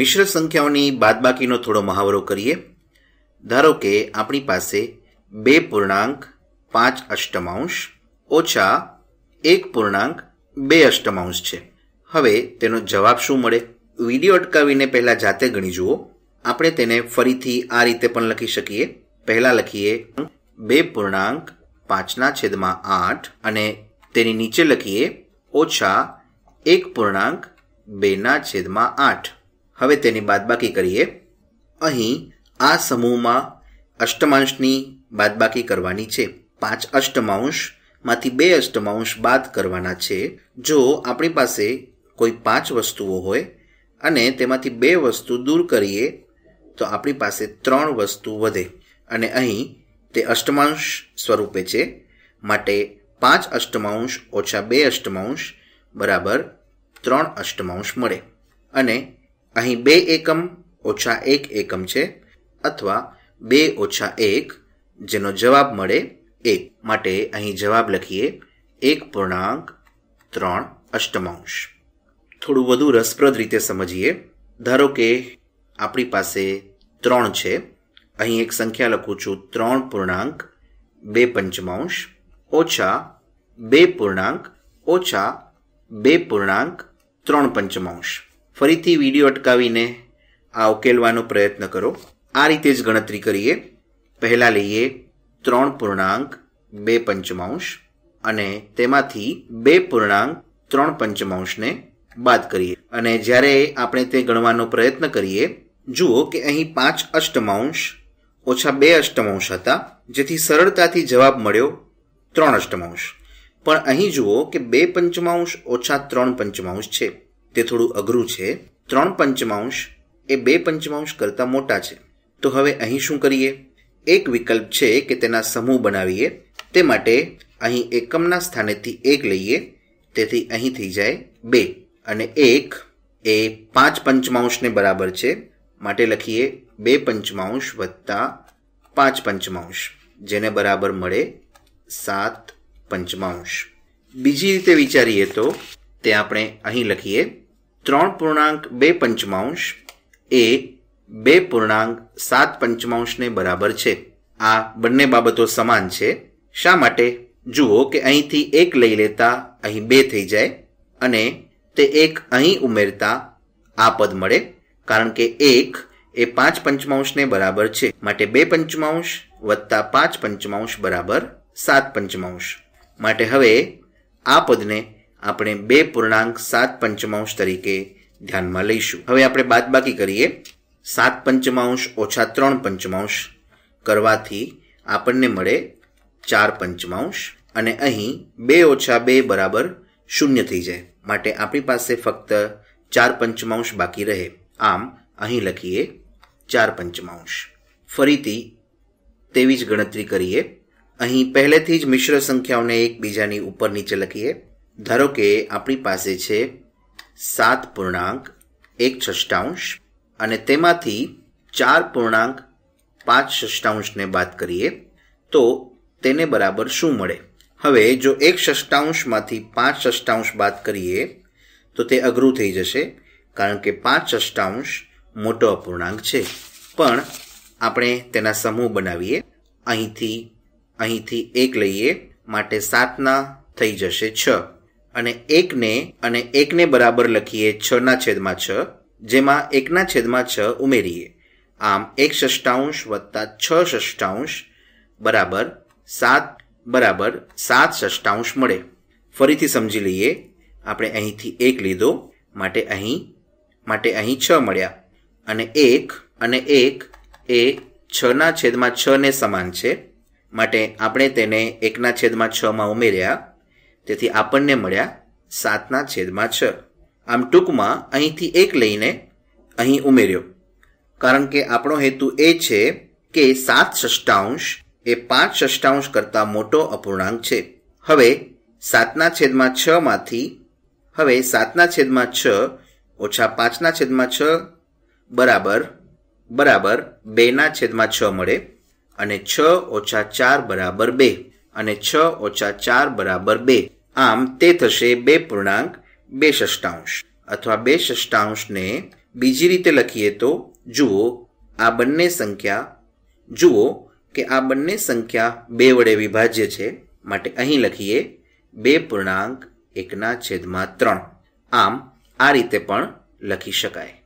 મિશ્ર સંખ્યાઓની બાદબાકીનો થોડો મહાવરો કરીએ ધારો કે આપણી પાસે બે પૂર્ણાંક પાંચ અષ્ટમાંશ ઓછા એક પૂર્ણાંક બે અષ્ટમાંશ છે હવે તેનો જવાબ શું મળે વિડીયો અટકાવીને પહેલાં જાતે ગણી જુઓ આપણે તેને ફરીથી આ રીતે પણ લખી શકીએ પહેલાં લખીએ બે પૂર્ણાંક પાંચના છેદમાં આઠ અને તેની નીચે લખીએ ઓછા એક પૂર્ણાંક બેના છેદમાં આઠ હવે તેની બાદબાકી કરીએ અહીં આ સમૂહમાં અષ્ટમાંશની બાદબાકી કરવાની છે પાંચ અષ્ટમાંશમાંથી બે અષ્ટમાંશ બાદ કરવાના છે જો આપણી પાસે કોઈ પાંચ વસ્તુઓ હોય અને તેમાંથી બે વસ્તુ દૂર કરીએ તો આપણી પાસે ત્રણ વસ્તુ વધે અને અહીં તે અષ્ટમાંશ સ્વરૂપે છે માટે પાંચ અષ્ટમાંશ ઓછા બે અષ્ટમાંશ બરાબર ત્રણ અષ્ટમાંશ મળે અને અહીં બે એકમ ઓછા એક એકમ છે અથવા બે ઓછા એક જેનો જવાબ મળે એક માટે અહીં જવાબ લખીએ એક પૂર્ણાંક ત્રણ અષ્ટમાંશ થોડું વધુ રસપ્રદ રીતે સમજીએ ધારો કે આપણી પાસે ત્રણ છે અહીં એક સંખ્યા લખું છું ત્રણ પૂર્ણાંક બે પંચમાંશ ઓછા બે પૂર્ણાંક ઓછા બે પૂર્ણાંક ત્રણ પંચમાંશ ફરીથી વિડીયો અટકાવીને આ ઉકેલવાનો પ્રયત્ન કરો આ રીતે જ ગણતરી કરીએ પહેલાં લઈએ ત્રણ પૂર્ણાંક બે પંચમાંશ અને તેમાંથી બે પૂર્ણાંક ત્રણ પંચમાંશને બાદ કરીએ અને જ્યારે આપણે તે ગણવાનો પ્રયત્ન કરીએ જુઓ કે અહીં પાંચ અષ્ટમાંશ ઓછા બે અષ્ટમાંશ હતા જેથી સરળતાથી જવાબ મળ્યો ત્રણ અષ્ટમાંશ પણ અહીં જુઓ કે બે પંચમાંશ ઓછા ત્રણ પંચમાંશ છે તે થોડું અઘરું છે ત્રણ પંચમાંશ એ બે પંચમાંશ કરતાં મોટા છે તો હવે અહીં શું કરીએ એક વિકલ્પ છે કે તેના સમૂહ બનાવીએ તે માટે અહીં એકમના સ્થાનેથી એક લઈએ તેથી અહીં થઈ જાય બે અને એક એ પાંચ પંચમાંશને બરાબર છે માટે લખીએ બે પંચમાંશ વત્તા પાંચ પંચમાંશ જેને બરાબર મળે સાત પંચમાંશ બીજી રીતે વિચારીએ તો તે આપણે અહીં લખીએ ત્રણ પૂર્ણાંક બે પંચમાંશ એ બે પૂર્ણાંક સાત પંચમાંશને બરાબર છે આ બંને બાબતો સમાન છે શા માટે જુઓ કે અહીંથી એક લઈ લેતા અહીં બે થઈ જાય અને તે એક અહીં ઉમેરતા આ પદ મળે કારણ કે એક એ પાંચ પંચમાંશને બરાબર છે માટે બે પંચમાંશ વત્તા પાંચ પંચમાંશ બરાબર સાત પંચમાંશ માટે હવે આ પદને આપણે બે પૂર્ણાંક સાત પંચમાંશ તરીકે ધ્યાનમાં લઈશું હવે આપણે બાદબાકી કરીએ સાત પંચમાંશ ઓછા ત્રણ પંચમાંશ કરવાથી આપણને મળે ચાર પંચમાંશ અને અહીં બે ઓછા બે બરાબર શૂન્ય થઈ જાય માટે આપણી પાસે ફક્ત ચાર પંચમાંશ બાકી રહે આમ અહીં લખીએ ચાર પંચમાંશ ફરીથી તેવી જ ગણતરી કરીએ અહીં પહેલેથી જ મિશ્ર સંખ્યાઓને એકબીજાની ઉપર નીચે લખીએ ધારો કે આપણી પાસે છે સાત પૂર્ણાંક એક ષષ્ટાંશ અને તેમાંથી ચાર પૂર્ણાંક પાંચ ષષ્ટાંશને બાદ કરીએ તો તેને બરાબર શું મળે હવે જો એક ષષ્ટાંશમાંથી પાંચ ષષ્ટાંશ બાદ કરીએ તો તે અઘરું થઈ જશે કારણ કે પાંચ ષષ્ટાંશ મોટો અપૂર્ણાંક છે પણ આપણે તેના સમૂહ બનાવીએ અહીંથી અહીંથી એક લઈએ માટે સાતના થઈ જશે છ અને એકને અને એકને બરાબર લખીએ છના છેદમાં છ જેમાં એકના છેદમાં છ ઉમેરીએ આમ એક ષષ્ટાંશ વત્તા છ ષષ્ટાંશ બરાબર સાત બરાબર સાત ષષ્ટાંશ મળે ફરીથી સમજી લઈએ આપણે અહીંથી એક લીધો માટે અહીં માટે અહીં છ મળ્યા અને એક અને એક એ છના છેદમાં છને સમાન છે માટે આપણે તેને એકના છેદમાં છમાં ઉમેર્યા તેથી આપણને મળ્યા સાતના છેદમાં છ આમ ટૂંકમાં અહીંથી એક લઈને અહીં ઉમેર્યો કારણ કે આપણો હેતુ એ છે કે સાત ષષ્ટાંશ એ પાંચ ષષ્ટાંશ કરતાં મોટો અપૂર્ણાંક છે હવે સાતના છેદમાં છમાંથી હવે સાતના છેદમાં છ ઓછા પાંચના છેદમાં છ બરાબર બરાબર બેના છેદમાં છ મળે અને છ ઓછા ચાર બરાબર બે અને છ ઓછા ચાર બરાબર બે આમ તે થશે બે પૂર્ણાંક બે ષષ્ટાંશ અથવા બે ષષ્ટાંશને બીજી રીતે લખીએ તો જુઓ આ બંને સંખ્યા જુઓ કે આ બંને સંખ્યા બે વડે વિભાજ્ય છે માટે અહીં લખીએ બે પૂર્ણાંક એકના છેદમાં ત્રણ આમ આ રીતે પણ લખી શકાય